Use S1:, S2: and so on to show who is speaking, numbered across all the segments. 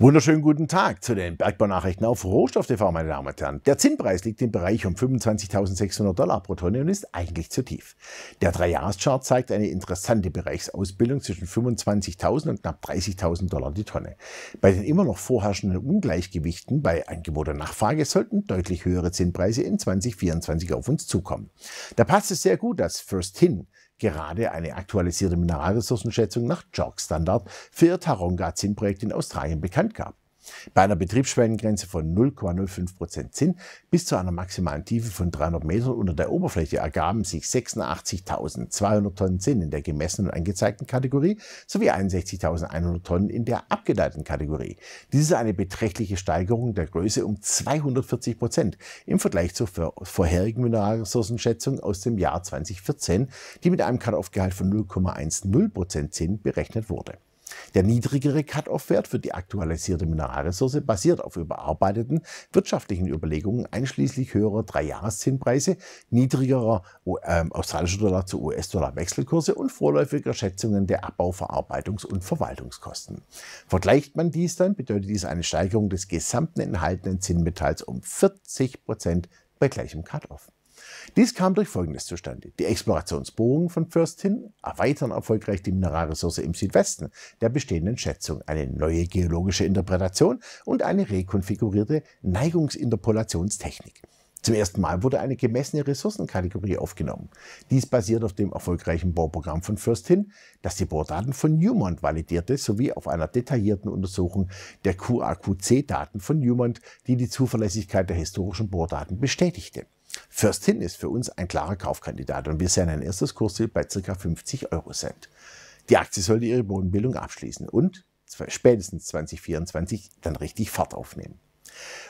S1: Wunderschönen guten Tag zu den Bergbaunachrichten auf Rohstoff TV, meine Damen und Herren. Der Zinnpreis liegt im Bereich um 25.600 Dollar pro Tonne und ist eigentlich zu tief. Der 3-Jahres-Chart zeigt eine interessante Bereichsausbildung zwischen 25.000 und knapp 30.000 Dollar die Tonne. Bei den immer noch vorherrschenden Ungleichgewichten bei Angebot und Nachfrage sollten deutlich höhere Zinnpreise in 2024 auf uns zukommen. Da passt es sehr gut, dass First Hin Gerade eine aktualisierte Mineralressourcenschätzung nach JORC-Standard für Taronga-Zinnprojekt in Australien bekannt gab. Bei einer Betriebsschwellengrenze von 0,05% Prozent Zinn bis zu einer maximalen Tiefe von 300 Metern unter der Oberfläche ergaben sich 86.200 Tonnen Zinn in der gemessenen und angezeigten Kategorie sowie 61.100 Tonnen in der abgeleiteten Kategorie. Dies ist eine beträchtliche Steigerung der Größe um 240 Prozent im Vergleich zur vorherigen Mineralressourcenschätzung aus dem Jahr 2014, die mit einem Cut-off-Gehalt von 0,10% Prozent Zinn berechnet wurde. Der niedrigere Cut-off-Wert für die aktualisierte Mineralressource basiert auf überarbeiteten wirtschaftlichen Überlegungen einschließlich höherer Dreijahreszinspreise, niedrigerer äh, australischer Dollar zu US-Dollar Wechselkurse und vorläufiger Schätzungen der Abbauverarbeitungs- und Verwaltungskosten. Vergleicht man dies dann, bedeutet dies eine Steigerung des gesamten enthaltenen Zinnmetalls um 40 Prozent bei gleichem Cut-off. Dies kam durch Folgendes zustande. Die Explorationsbohrungen von First erweitern erfolgreich die Mineralressource im Südwesten der bestehenden Schätzung, eine neue geologische Interpretation und eine rekonfigurierte Neigungsinterpolationstechnik. Zum ersten Mal wurde eine gemessene Ressourcenkategorie aufgenommen. Dies basiert auf dem erfolgreichen Bohrprogramm von First das die Bohrdaten von Newmont validierte, sowie auf einer detaillierten Untersuchung der QAQC-Daten von Newmont, die die Zuverlässigkeit der historischen Bohrdaten bestätigte. First Hin ist für uns ein klarer Kaufkandidat und wir sehen ein erstes Kursziel bei ca. 50 Euro Cent. Die Aktie sollte ihre Bodenbildung abschließen und spätestens 2024 dann richtig Fahrt aufnehmen.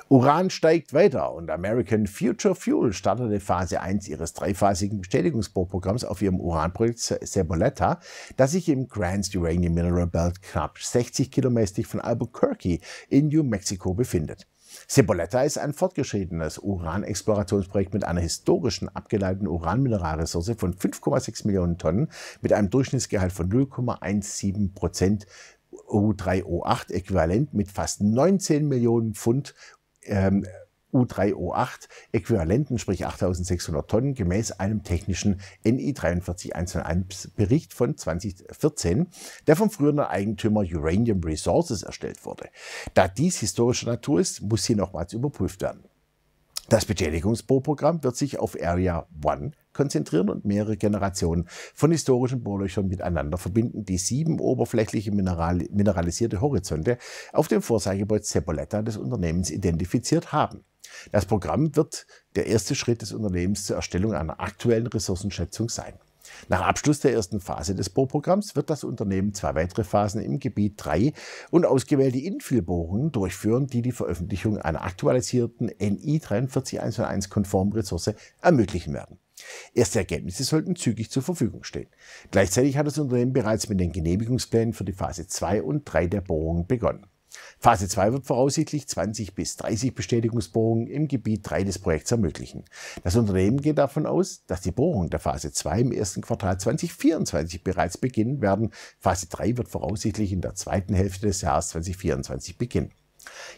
S1: Uran steigt weiter und American Future Fuel startete Phase 1 ihres dreiphasigen Bestätigungsbohrprogramms auf ihrem Uranprojekt Seboletta, das sich im Grants Uranium Mineral Belt knapp 60 Kilometer von Albuquerque in New Mexico befindet. Cipolletta ist ein fortgeschrittenes Uranexplorationsprojekt mit einer historischen abgeleiteten Uranmineralressource von 5,6 Millionen Tonnen mit einem Durchschnittsgehalt von 0,17 Prozent O3O8 äquivalent mit fast 19 Millionen Pfund ähm, U3O8 Äquivalenten, sprich 8600 Tonnen, gemäß einem technischen NI 43101 Bericht von 2014, der vom früheren Eigentümer Uranium Resources erstellt wurde. Da dies historischer Natur ist, muss hier nochmals überprüft werden. Das Betätigungsbohrprogramm wird sich auf Area 1 konzentrieren und mehrere Generationen von historischen Bohrlöchern miteinander verbinden, die sieben oberflächliche mineral mineralisierte Horizonte auf dem Vorzeigebild Seppoletta des Unternehmens identifiziert haben. Das Programm wird der erste Schritt des Unternehmens zur Erstellung einer aktuellen Ressourcenschätzung sein. Nach Abschluss der ersten Phase des Bohrprogramms wird das Unternehmen zwei weitere Phasen im Gebiet 3 und ausgewählte Infillbohrungen durchführen, die die Veröffentlichung einer aktualisierten NI 43101-konformen Ressource ermöglichen werden. Erste Ergebnisse sollten zügig zur Verfügung stehen. Gleichzeitig hat das Unternehmen bereits mit den Genehmigungsplänen für die Phase 2 und 3 der Bohrungen begonnen. Phase 2 wird voraussichtlich 20 bis 30 Bestätigungsbohrungen im Gebiet 3 des Projekts ermöglichen. Das Unternehmen geht davon aus, dass die Bohrungen der Phase 2 im ersten Quartal 2024 bereits beginnen werden. Phase 3 wird voraussichtlich in der zweiten Hälfte des Jahres 2024 beginnen.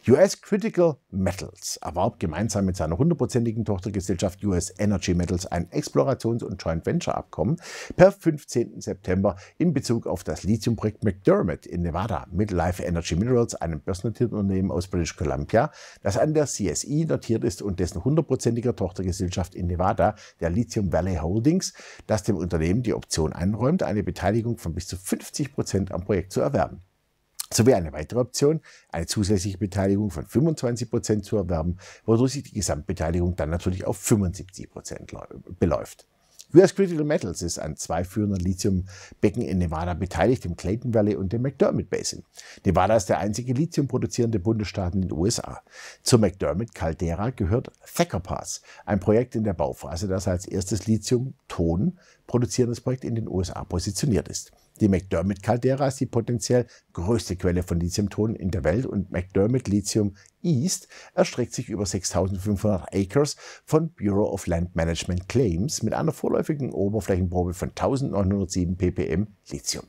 S1: US Critical Metals erwarb gemeinsam mit seiner hundertprozentigen Tochtergesellschaft US Energy Metals ein Explorations- und Joint Venture Abkommen per 15. September in Bezug auf das Lithiumprojekt McDermott in Nevada mit Life Energy Minerals, einem börsennotierten Unternehmen aus British Columbia, das an der CSI notiert e ist und dessen hundertprozentiger Tochtergesellschaft in Nevada, der Lithium Valley Holdings, das dem Unternehmen die Option einräumt, eine Beteiligung von bis zu 50 Prozent am Projekt zu erwerben. So wäre eine weitere Option, eine zusätzliche Beteiligung von 25 Prozent zu erwerben, wodurch sich die Gesamtbeteiligung dann natürlich auf 75 Prozent beläuft. US Critical Metals ist an zwei führenden Lithiumbecken in Nevada beteiligt, im Clayton Valley und dem McDermott Basin. Nevada ist der einzige lithiumproduzierende Bundesstaat in den USA. Zur McDermott Caldera gehört Thacker Pass, ein Projekt in der Bauphase, das als erstes Lithium-Ton produzierendes Projekt in den USA positioniert ist. Die McDermott-Caldera ist die potenziell größte Quelle von Lithiumtonen in der Welt und McDermott Lithium East erstreckt sich über 6500 Acres von Bureau of Land Management Claims mit einer vorläufigen Oberflächenprobe von 1907 ppm Lithium.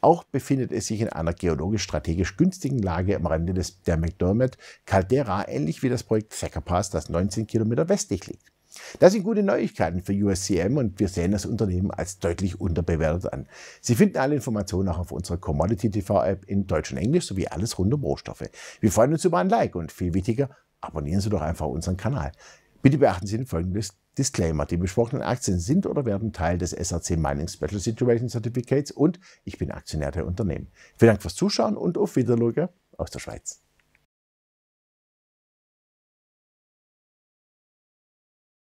S1: Auch befindet es sich in einer geologisch-strategisch günstigen Lage am Rande des, der McDermott Caldera, ähnlich wie das Projekt Thacker Pass, das 19 Kilometer westlich liegt. Das sind gute Neuigkeiten für USCM und wir sehen das Unternehmen als deutlich unterbewertet an. Sie finden alle Informationen auch auf unserer Commodity TV App in Deutsch und Englisch sowie alles rund um Rohstoffe. Wir freuen uns über ein Like und viel wichtiger, abonnieren Sie doch einfach unseren Kanal. Bitte beachten Sie den folgenden Disclaimer. Die besprochenen Aktien sind oder werden Teil des SRC Mining Special Situation Certificates und ich bin Aktionär der Unternehmen. Vielen Dank fürs Zuschauen und auf Wiedersehen aus der Schweiz.